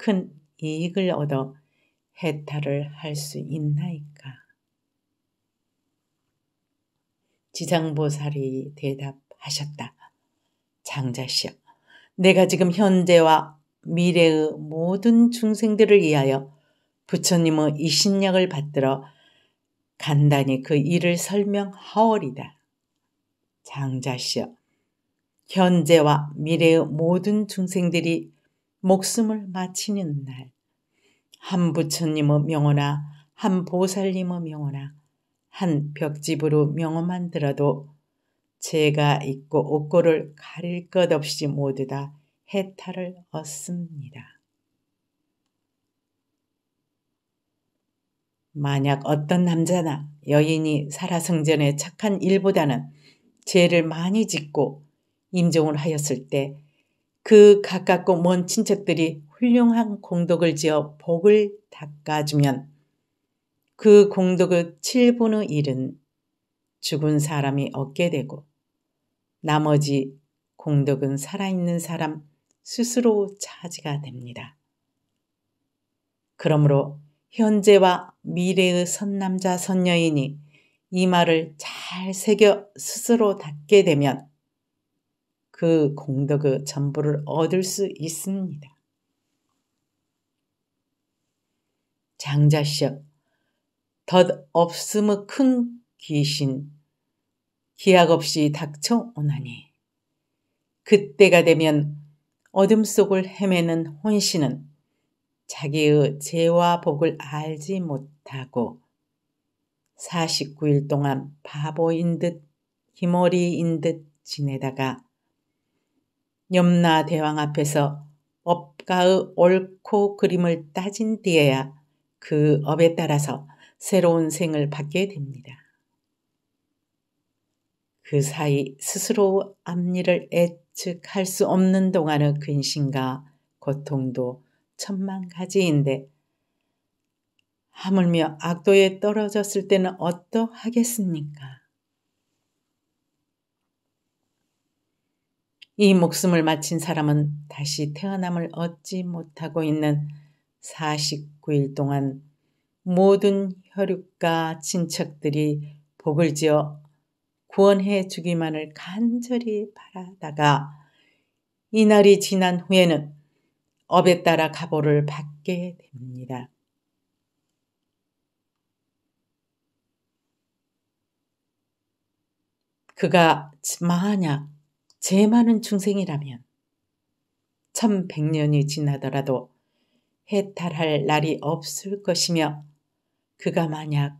[SPEAKER 1] 큰 이익을 얻어 해탈을 할 수 있나이까? 지장보살이 대답하셨다. 장자시여, 내가 지금 현재와 미래의 모든 중생들을 위하여 부처님의 이신약을 받들어 간단히 그 일을 설명하오리다. 장자시여, 현재와 미래의 모든 중생들이 목숨을 마치는 날. 한 부처님의 명호나 한 보살님의 명호나 한 벽집으로 명호만 들어도 죄가 있고 옥고를 가릴 것 없이 모두 다 해탈을 얻습니다. 만약 어떤 남자나 여인이 살아성전에 착한 일보다는 죄를 많이 짓고 임종을 하였을 때그 가깝고 먼 친척들이 훌륭한 공덕을 지어 복을 닦아주면 그 공덕의 7분의 1은 죽은 사람이 얻게 되고 나머지 공덕은 살아있는 사람 스스로 차지가 됩니다. 그러므로 현재와 미래의 선남자 선녀이니이 말을 잘 새겨 스스로 닦게 되면 그 공덕의 전부를 얻을 수 있습니다. 장자시여 덧없음의 큰 귀신 기약 없이 닥쳐오나니 그때가 되면 어둠 속을 헤매는 혼신은 자기의 죄와 복을 알지 못하고 49일 동안 바보인 듯 기머리인 듯 지내다가 염라 대왕 앞에서 업가의 옳고 그림을 따진 뒤에야 그 업에 따라서 새로운 생을 받게 됩니다. 그 사이 스스로 앞니를 예측할 수 없는 동안의 근심과 고통도 천만 가지인데 하물며 악도에 떨어졌을 때는 어떠하겠습니까? 이 목숨을 마친 사람은 다시 태어남을 얻지 못하고 있는 49일 동안 모든 혈육과 친척들이 복을 지어 구원해 주기만을 간절히 바라다가 이날이 지난 후에는 업에 따라 가보를 받게 됩니다. 그가 만약 제 많은 중생이라면 1 1 0 0년이 지나더라도 해탈할 날이 없을 것이며 그가 만약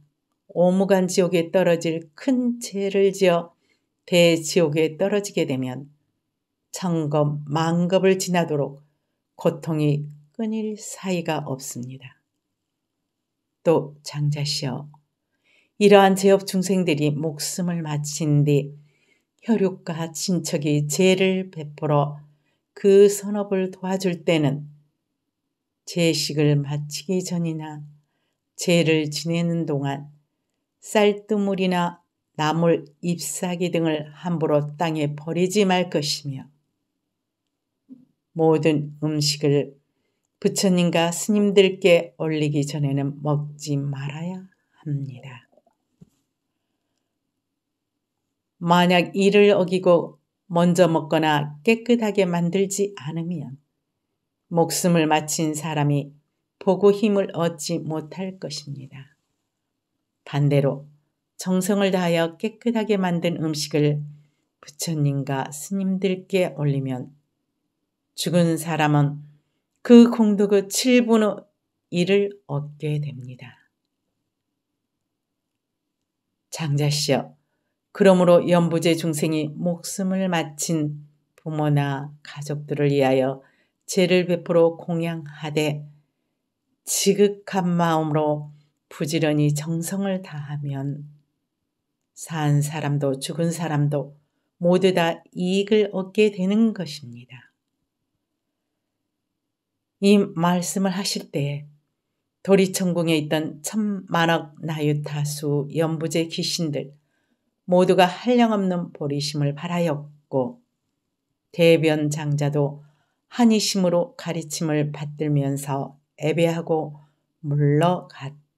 [SPEAKER 1] 오무간 지옥에 떨어질 큰 죄를 지어 대지옥에 떨어지게 되면 천검 만겁을 지나도록 고통이 끊일 사이가 없습니다. 또 장자시여 이러한 제업 중생들이 목숨을 마친 뒤 혈육과 친척이 죄를 베풀어 그 선업을 도와줄 때는 제식을 마치기 전이나 죄를 지내는 동안 쌀뜨물이나 나물 잎사귀 등을 함부로 땅에 버리지 말 것이며 모든 음식을 부처님과 스님들께 올리기 전에는 먹지 말아야 합니다. 만약 이를 어기고 먼저 먹거나 깨끗하게 만들지 않으면 목숨을 마친 사람이 보고 힘을 얻지 못할 것입니다. 반대로 정성을 다하여 깨끗하게 만든 음식을 부처님과 스님들께 올리면 죽은 사람은 그 공덕의 7분의 1을 얻게 됩니다. 장자시여 그러므로 연부제 중생이 목숨을 마친 부모나 가족들을 위하여 죄를 베풀어 공양하되 지극한 마음으로 부지런히 정성을 다하면 산 사람도 죽은 사람도 모두 다 이익을 얻게 되는 것입니다. 이 말씀을 하실 때 도리천궁에 있던 천만억 나유타수 연부제 귀신들 모두가 한량없는 보리심을 바라였고 대변 장자도 한의심으로 가르침을 받들면서 애배하고 물러갔다.